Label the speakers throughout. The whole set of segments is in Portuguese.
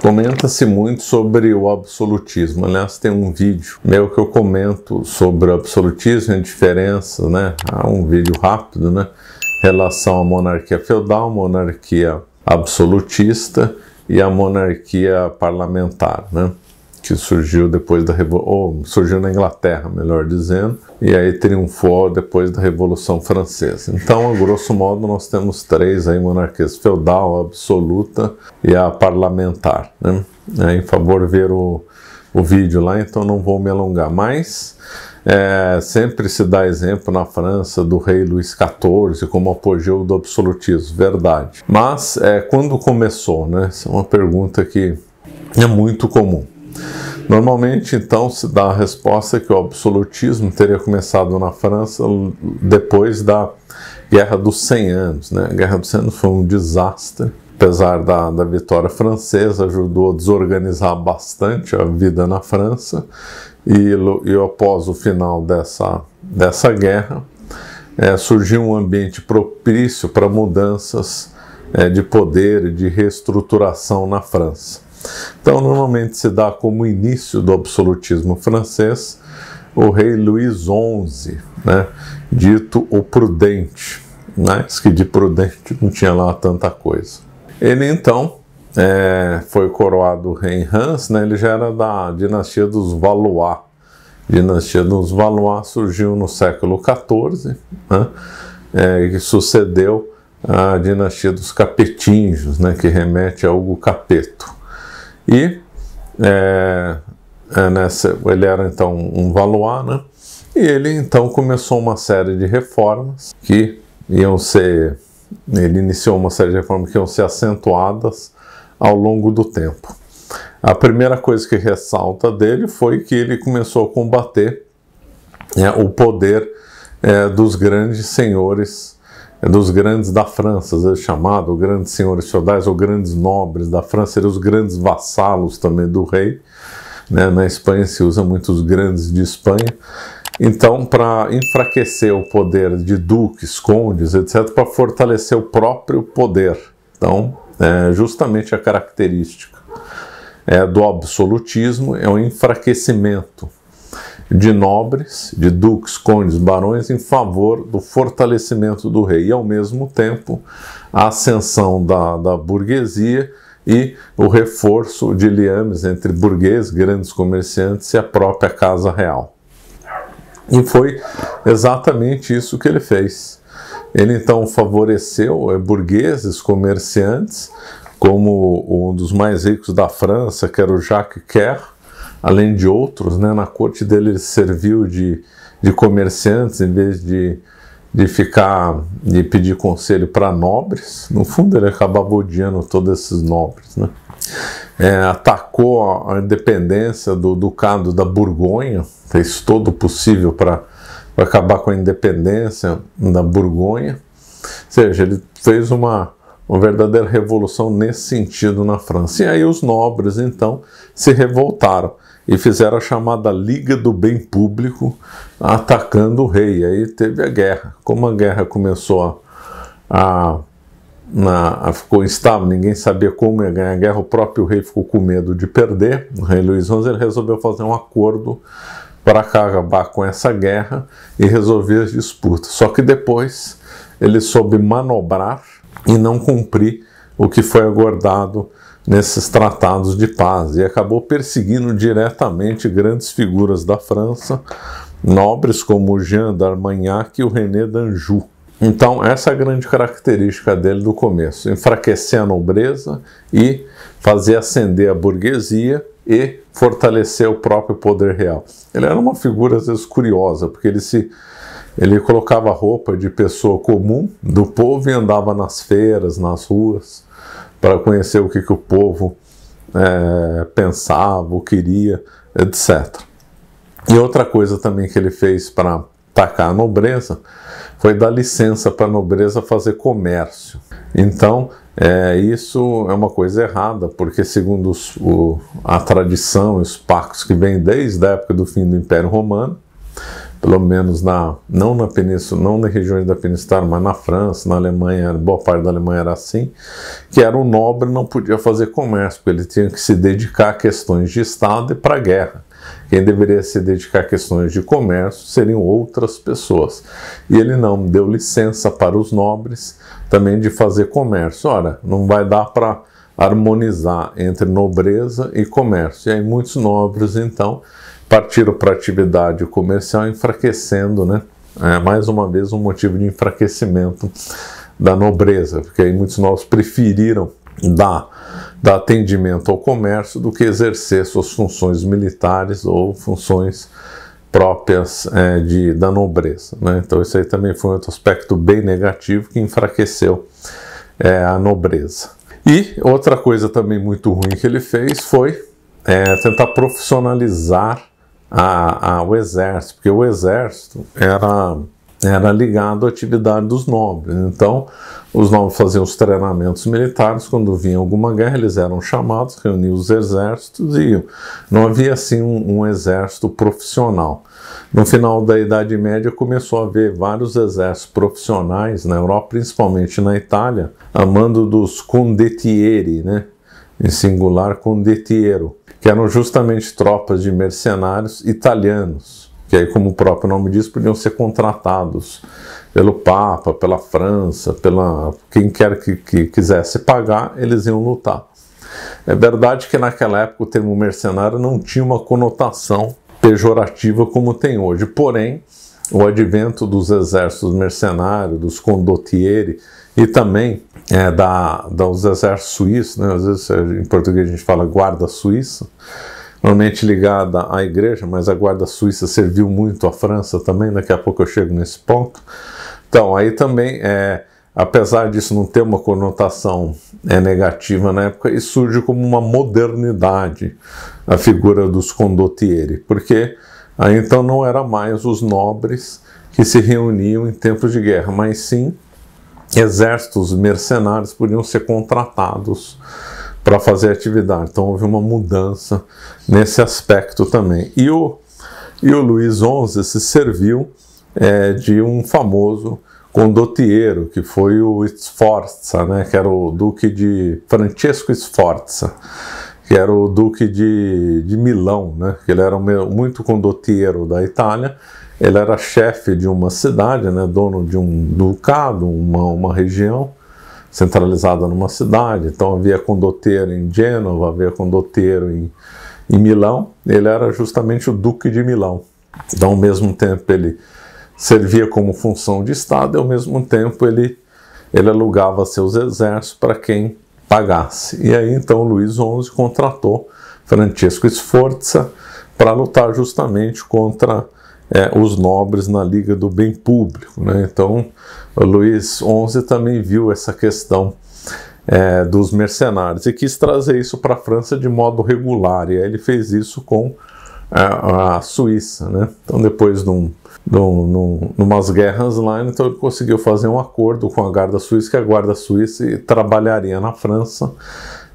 Speaker 1: Comenta-se muito sobre o absolutismo. Né? Aliás, tem um vídeo meu que eu comento sobre o absolutismo e diferença, né? Há um vídeo rápido, né? Relação à monarquia feudal, monarquia absolutista e à monarquia parlamentar, né? que surgiu depois da revolução, surgiu na Inglaterra, melhor dizendo, e aí triunfou depois da Revolução Francesa. Então, a grosso modo, nós temos três aí monarquias: feudal, absoluta e a parlamentar. Né? É, em favor ver o, o vídeo lá, então não vou me alongar mais. É, sempre se dá exemplo na França do rei Luís XIV como apogeu do absolutismo, verdade. Mas é, quando começou, né? Essa é uma pergunta que é muito comum. Normalmente, então, se dá a resposta que o absolutismo teria começado na França depois da Guerra dos 100 Anos. Né? A Guerra dos 100 Anos foi um desastre. Apesar da, da vitória francesa, ajudou a desorganizar bastante a vida na França. E, e após o final dessa, dessa guerra, é, surgiu um ambiente propício para mudanças é, de poder e de reestruturação na França. Então, normalmente se dá como início do absolutismo francês o rei Luís XI, né, dito o prudente, mas né? que de prudente não tinha lá tanta coisa. Ele então é, foi coroado rei Hans, né, ele já era da dinastia dos Valois. A dinastia dos Valois surgiu no século XIV, né, é, e sucedeu a dinastia dos Capetinhos, né, que remete a Hugo Capeto. E é, é nessa, né, ele era então um Valois, né? E ele então começou uma série de reformas que iam ser. Ele iniciou uma série de reformas que iam ser acentuadas ao longo do tempo. A primeira coisa que ressalta dele foi que ele começou a combater é, o poder é, dos grandes senhores é dos grandes da França, às vezes chamado, grandes senhores feudais ou grandes nobres da França, seriam os grandes vassalos também do rei. Né? Na Espanha se usa muito os grandes de Espanha. Então, para enfraquecer o poder de duques, condes, etc., para fortalecer o próprio poder. Então, é justamente a característica é, do absolutismo é o enfraquecimento de nobres, de duques, condes, barões, em favor do fortalecimento do rei e, ao mesmo tempo, a ascensão da, da burguesia e o reforço de liames entre burgueses, grandes comerciantes e a própria Casa Real. E foi exatamente isso que ele fez. Ele então favoreceu é, burgueses, comerciantes, como um dos mais ricos da França, que era o Jacques Kerr, além de outros, né? Na corte dele serviu de, de comerciantes em vez de, de ficar de pedir conselho para nobres. No fundo, ele acabava odiando todos esses nobres, né? É, atacou a independência do ducado da Borgonha, fez todo o possível para acabar com a independência da Borgonha. Ou seja, ele fez uma uma verdadeira revolução nesse sentido na França. E aí os nobres, então, se revoltaram e fizeram a chamada Liga do Bem Público, atacando o rei. E aí teve a guerra. Como a guerra começou a, a, a ficou instável, ninguém sabia como ia ganhar a guerra, o próprio rei ficou com medo de perder. O rei Luiz XI ele resolveu fazer um acordo para acabar com essa guerra e resolver as disputas. Só que depois ele soube manobrar e não cumprir o que foi acordado nesses tratados de paz e acabou perseguindo diretamente grandes figuras da França, nobres como Jean d'Armagnac e o René d'Anjou. Então, essa é a grande característica dele do começo: enfraquecer a nobreza e fazer ascender a burguesia e fortalecer o próprio poder real. Ele era uma figura, às vezes, curiosa, porque ele se ele colocava roupa de pessoa comum do povo e andava nas feiras, nas ruas, para conhecer o que, que o povo é, pensava, queria, etc. E outra coisa também que ele fez para atacar a nobreza foi dar licença para a nobreza fazer comércio. Então, é, isso é uma coisa errada, porque segundo os, o, a tradição e os pactos que vêm desde a época do fim do Império Romano, pelo menos na não na península, não na região da península, mas na França, na Alemanha, boa parte da Alemanha era assim, que era um nobre não podia fazer comércio, porque ele tinha que se dedicar a questões de estado e para a guerra. Quem deveria se dedicar a questões de comércio seriam outras pessoas. E ele não deu licença para os nobres também de fazer comércio. Ora, não vai dar para harmonizar entre nobreza e comércio. E aí muitos nobres então partiram para atividade comercial, enfraquecendo, né? É, mais uma vez um motivo de enfraquecimento da nobreza, porque aí muitos novos preferiram dar, dar atendimento ao comércio do que exercer suas funções militares ou funções próprias é, de, da nobreza. Né? Então isso aí também foi outro aspecto bem negativo que enfraqueceu é, a nobreza. E outra coisa também muito ruim que ele fez foi é, tentar profissionalizar a, a, o exército, porque o exército era, era ligado à atividade dos nobres. Então, os nobres faziam os treinamentos militares, quando vinha alguma guerra, eles eram chamados, reuniam os exércitos e Não havia, assim, um, um exército profissional. No final da Idade Média, começou a haver vários exércitos profissionais, na Europa, principalmente na Itália, a mando dos condottieri, né? em singular condottiero, que eram justamente tropas de mercenários italianos, que aí, como o próprio nome diz, podiam ser contratados pelo Papa, pela França, pela quem quer que, que quisesse pagar, eles iam lutar. É verdade que naquela época o termo mercenário não tinha uma conotação pejorativa como tem hoje, porém, o advento dos exércitos mercenários, dos condottieri e também é, da, dos exércitos suíços, né? às vezes é, em português a gente fala guarda suíça, normalmente ligada à igreja, mas a guarda suíça serviu muito à França também, daqui a pouco eu chego nesse ponto. Então, aí também, é, apesar disso não ter uma conotação é, negativa na época, isso surge como uma modernidade, a figura dos condottieri, porque aí então não era mais os nobres que se reuniam em tempos de guerra, mas sim exércitos mercenários podiam ser contratados para fazer atividade. Então houve uma mudança nesse aspecto também. E o, e o Luís XI se serviu é, de um famoso condottiero, que foi o Sforza, né, que era o duque de Francesco Sforza, que era o duque de, de Milão, né, que ele era muito condottiero da Itália, ele era chefe de uma cidade, né, dono de um ducado, uma, uma região centralizada numa cidade. Então havia condoteiro em Gênova, havia condoteiro em, em Milão. Ele era justamente o duque de Milão. Então, ao mesmo tempo, ele servia como função de Estado e, ao mesmo tempo, ele, ele alugava seus exércitos para quem pagasse. E aí, então, Luís XI contratou Francisco Sforza para lutar justamente contra é, os nobres na Liga do Bem Público. Né? Então, Luís XI também viu essa questão é, dos mercenários e quis trazer isso para a França de modo regular, e aí ele fez isso com a, é, a Suíça. Né? Então, depois de, um, de, um, de umas guerras lá, então ele conseguiu fazer um acordo com a Guarda Suíça, que a Guarda Suíça trabalharia na França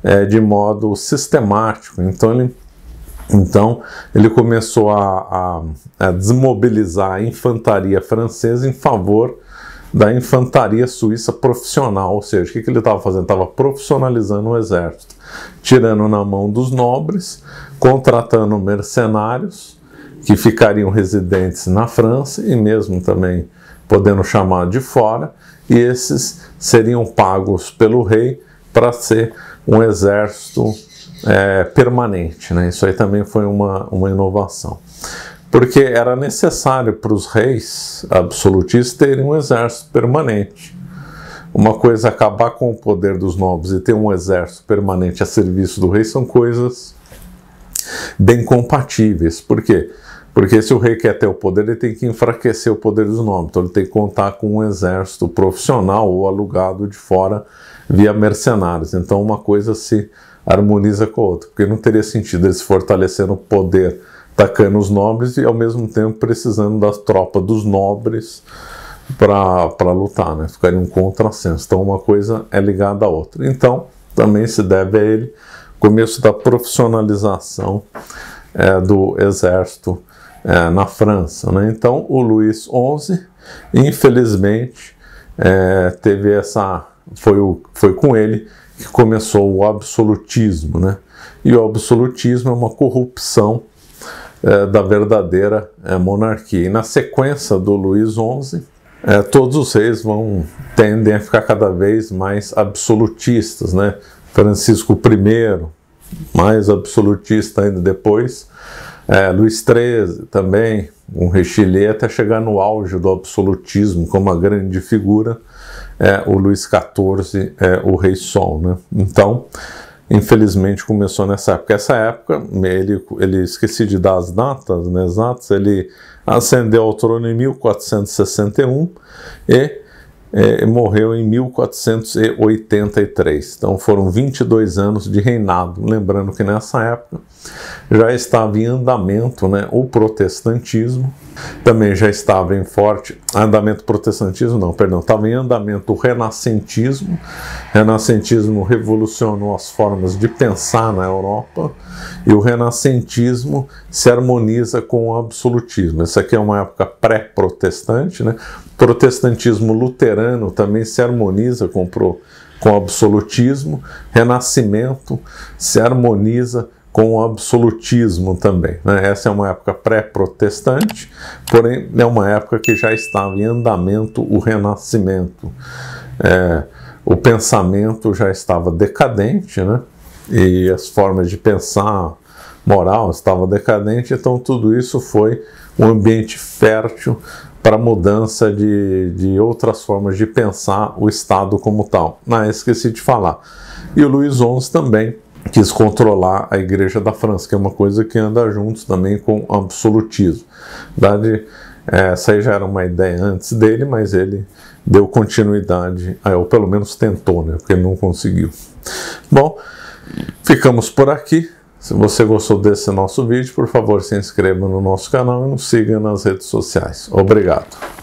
Speaker 1: é, de modo sistemático. Então, ele então, ele começou a, a, a, desmobilizar a infantaria francesa em favor da infantaria suíça profissional, ou seja, o que, que ele estava fazendo? Estava profissionalizando o exército, tirando na mão dos nobres, contratando mercenários que ficariam residentes na França e mesmo também podendo chamar de fora, e esses seriam pagos pelo rei para ser um exército é, permanente. Né? Isso aí também foi uma, uma inovação. Porque era necessário para os reis absolutistas terem um exército permanente. Uma coisa é acabar com o poder dos nobres e ter um exército permanente a serviço do rei são coisas bem compatíveis. Por quê? Porque se o rei quer ter o poder, ele tem que enfraquecer o poder dos nobres. Então ele tem que contar com um exército profissional ou alugado de fora via mercenários. Então uma coisa se harmoniza com o outro, porque não teria sentido eles fortalecendo o poder tacando os nobres e ao mesmo tempo precisando da tropa dos nobres para lutar, né? Ficaria um contrassenso. Então uma coisa é ligada à outra. Então também se deve a ele o começo da profissionalização é, do exército é, na França, né? Então o Luís XI, infelizmente, é, teve essa foi, o, foi com ele que começou o absolutismo, né? E o absolutismo é uma corrupção é, da verdadeira é, monarquia. E na sequência do Luís XI, é, todos os reis vão tendem a ficar cada vez mais absolutistas, né? Francisco I, mais absolutista ainda depois, é, Luís XIII também, um rechilê até chegar no auge do absolutismo como uma grande figura é, o Luís XIV, é, o Rei Sol. Né? Então, infelizmente, começou nessa época. Essa época, ele, ele esqueci de dar as datas né, exatas, ele ascendeu ao trono em 1461 e é, morreu em 1483. Então foram 22 anos de reinado. Lembrando que nessa época já estava em andamento né, o protestantismo, também já estava em forte andamento protestantismo, não, perdão, estava em andamento o renascentismo. O renascentismo revolucionou as formas de pensar na Europa e o renascentismo se harmoniza com o absolutismo. Essa aqui é uma época pré-protestante, né? protestantismo luterano também se harmoniza com, pro, com o absolutismo, renascimento se harmoniza com o absolutismo também. Né? Essa é uma época pré-protestante, porém é uma época que já estava em andamento o renascimento. É, o pensamento já estava decadente, né? e as formas de pensar moral estavam decadentes, então tudo isso foi um ambiente fértil para mudança de, de outras formas de pensar o Estado como tal. Ah, esqueci de falar. E o Luiz XI também quis controlar a Igreja da França, que é uma coisa que anda juntos também com absolutismo. Na verdade, é, essa aí já era uma ideia antes dele, mas ele deu continuidade, ah, ou pelo menos tentou, né, porque ele não conseguiu. Bom, Ficamos por aqui. Se você gostou desse nosso vídeo, por favor, se inscreva no nosso canal e nos siga nas redes sociais. Obrigado.